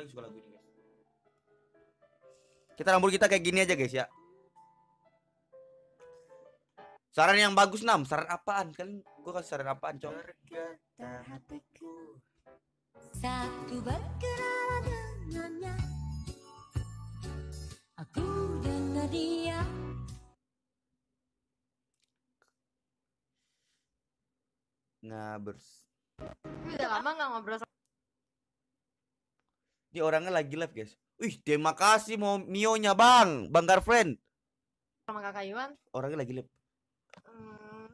lagi suka lagu ini guys kita rambut kita kayak gini aja guys ya saran yang bagus nam saran apaan kalian gua kasih saran apaan cok satu berkenalan dengannya aku dengar dia nah bers udah lama nggak ngobrol ini orangnya lagi live guys. Wih, terima kasih mau mio nya bang, bang friend. Sama kakak Iwan. Orangnya lagi live. Hmm,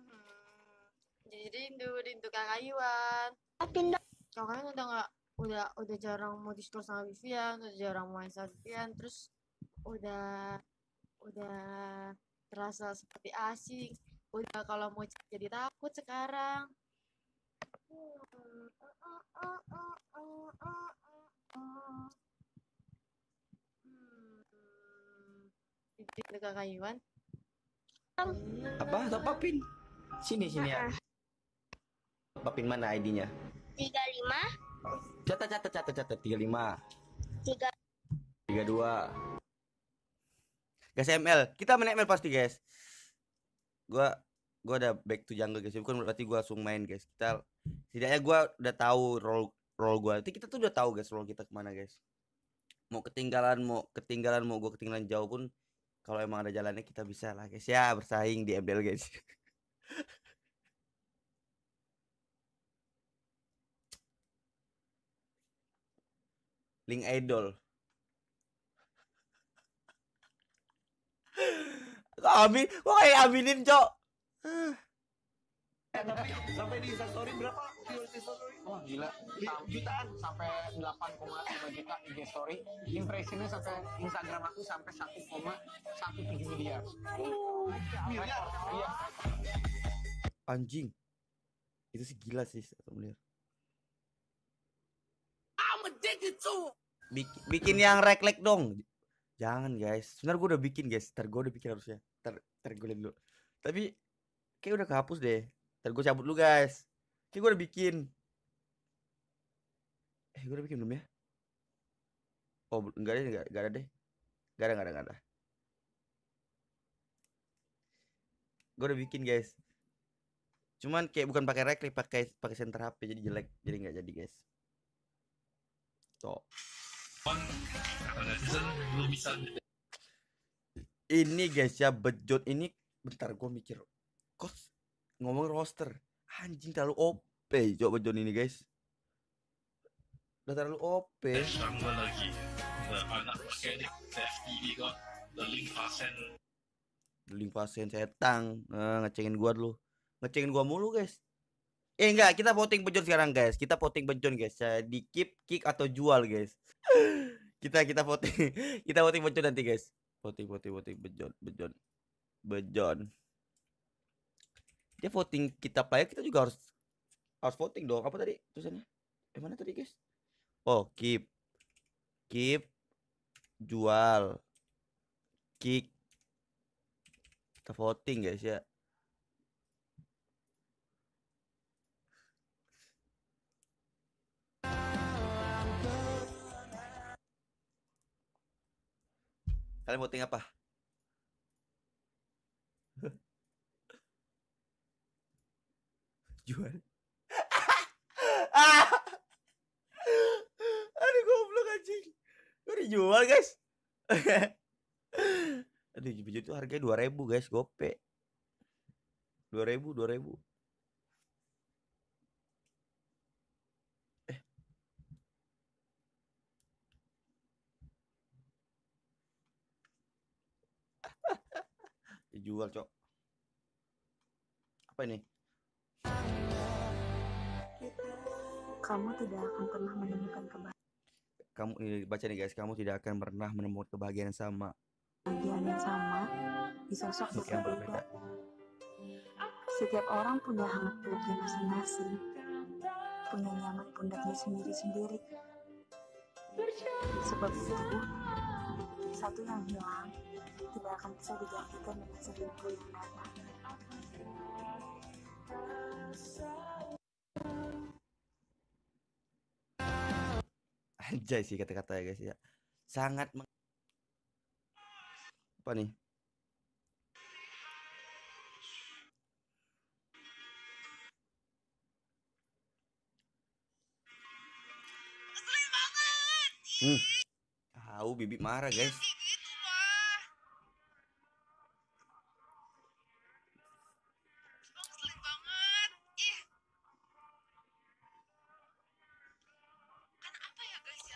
jadi rindu, rindu kakak Iwan. Pindah. Kakaknya udah nggak, udah udah jarang mau diskon sama Vivian, udah jarang main sama Vivian, terus udah udah terasa seperti asing. Udah kalau mau jadi takut sekarang. Hmm. Oh. Hmm. Kakayuan. Apa? Topapin. Sini sini ya. Topapin mana ID-nya? 35. Catat catat catat catat 35. 3 32. Guys ML, kita main ML pasti guys. Gua gua ada back to jungle guys, bukan berarti gua langsung main guys. Kita setidaknya gua udah tahu role role gue nanti kita tuh udah tahu guys role kita kemana guys mau ketinggalan mau ketinggalan mau gue ketinggalan jauh pun kalau emang ada jalannya kita bisa lah guys ya bersaing di MDL guys link idol Abi, kok kayak abinin cok. Ah tapi sampai di instastory berapa viewers instastory? Wah oh, gila, jutaan sampai 8,5 juta IG story. Impresinya sampai Instagram aku sampai 1,17 miliar. Oh, miliar. Iya. Anjing. Itu sih gila sih satu miliar. I'm addicted to. Bikin, bikin yang reklek dong. Jangan guys. Sebenarnya gue udah bikin guys. Ter udah bikin harusnya. Ter, ter dulu. Tapi kayak udah kehapus deh Ntar gue cabut lu guys. Ini gue udah bikin. Eh gue udah bikin belum ya? Oh enggak deh, enggak, enggak ada deh. Enggak ada, enggak ada, enggak ada. Gue udah bikin guys. Cuman kayak bukan pakai rekli, pakai pakai center HP jadi jelek, jadi nggak jadi guys. Tuh. Ini guys ya bejot ini bentar gue mikir kos ngomong roster anjing terlalu OP coba John ini guys udah terlalu OP eh, lagi anak pakai kok the link pasien the link nah, ngecengin gua dulu ngecengin gua mulu guys eh enggak kita voting bejon sekarang guys kita voting bejon guys di keep kick atau jual guys kita kita voting kita voting bejon nanti guys voting voting voting bejon bejon bejon dia voting kita player kita juga harus harus voting dong apa tadi tulisannya eh mana tadi guys oh keep keep jual kick kita voting guys ya kalian voting apa tujuan aduh goblok anjing gue dijual guys aduh jujur itu harganya dua ribu guys gope dua ribu dua ribu eh. dijual cok apa ini kamu tidak akan pernah menemukan kebahagiaan. Kamu baca nih guys, kamu tidak akan pernah menemukan kebahagiaan yang sama. Kebahagiaan yang sama di sosok yang berbeda. Setiap orang punya hangat peluknya masing-masing, punya nyaman pundaknya sendiri-sendiri. Sebab itu, satu yang hilang tidak akan bisa digantikan dengan seribu yang datang. anjay sih kata-kata ya guys ya sangat meng... apa nih Hmm. Tahu bibi marah guys.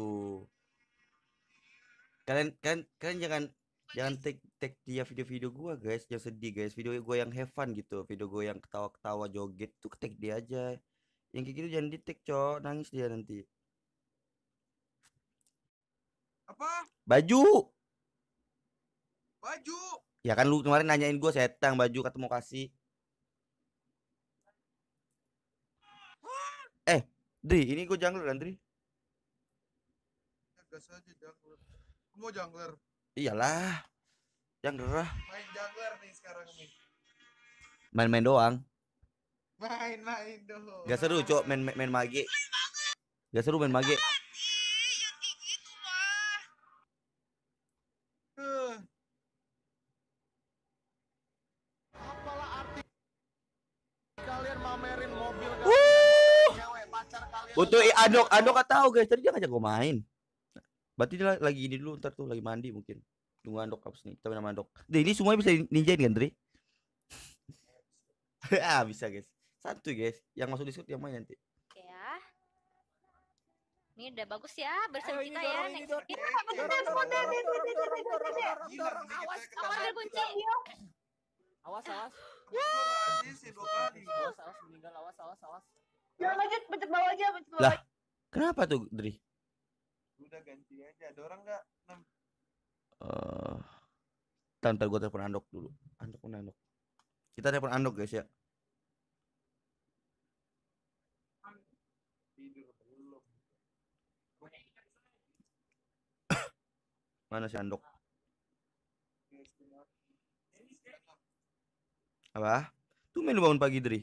itu kalian kalian kalian jangan jangan take take dia video-video gua guys jangan sedih guys video gua yang have fun gitu video gua yang ketawa-ketawa joget tuh take dia aja yang kayak gitu jangan di take cok nangis dia nanti apa baju baju ya kan lu kemarin nanyain gua setang baju kata mau kasih eh Dri ini gue jungler kan Dri gas aja jungler. kamu mau jungler? Iyalah. Yang gerah. Main jungler nih sekarang nih. Main-main doang. Main-main doang. Gak seru, Cok, main main, main Gak seru main magi. Untuk Anok, eh, Anok gak tahu guys, tadi dia ngajak gue main. Berarti dia lagi ini dulu ntar tuh lagi mandi mungkin. Tunggu andok abis nih. Kita nama andok. Deh, ini semuanya bisa ninjain kan, Dri? ah, bisa, guys. Satu, guys. Yang masuk Discord yang main nanti. Oke ya. Ini udah bagus ya bersama kita ya. Kita iya, apa kita modem Awas, awas ada kunci. Awas, ya. awas. Ya. Awas, awas meninggal, awas, awas, awas. Ya lanjut, pencet bawah aja, pencet bawah. Lah, kenapa tuh, Dri? udah ganti aja ada orang nggak uh, eh, tante gue telepon Andok dulu Andok pun Andok kita telepon Andok guys ya mana si Andok apa tuh main bangun pagi Dri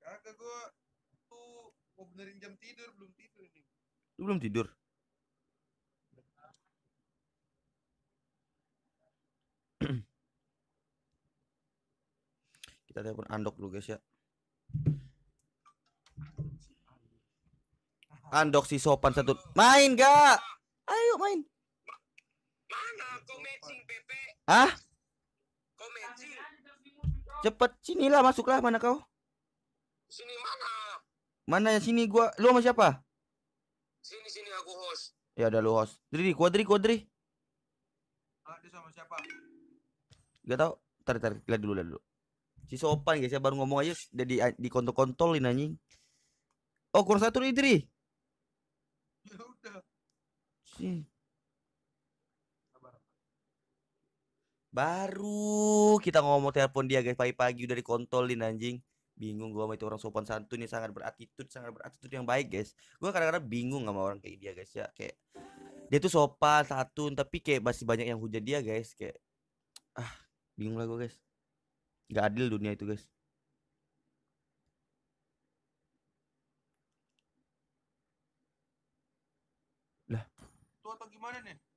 kagak gue tuh mau benerin jam tidur belum tidur ini belum tidur Kita telepon Andok dulu guys ya. Andok si sopan satu. Main gak? Ayo main. Mana kau matching Pepe? Hah? Kau Cepet sinilah masuklah mana kau? Sini mana? Mana yang sini gua? Lu sama siapa? Sini sini aku host. Ya udah lu host. diri kuadri, kuadri. Ah, dia sama siapa? Gak tau. Tarik, tarik. Lihat dulu, lihat dulu. Si sopan guys, ya baru ngomong aja udah di di kontol-kontolin anjing. Oh, kurang satu nih Idri. Ya udah. Baru kita ngomong telepon dia guys pagi-pagi udah dikontolin anjing. Bingung gua sama itu orang sopan santun nih sangat berattitude, sangat berattitude yang baik guys. Gua kadang-kadang bingung sama orang kayak dia guys ya, kayak dia tuh sopan, santun tapi kayak masih banyak yang hujat dia guys, kayak ah, bingung lah gua guys nggak adil dunia itu guys lah tuh atau gimana nih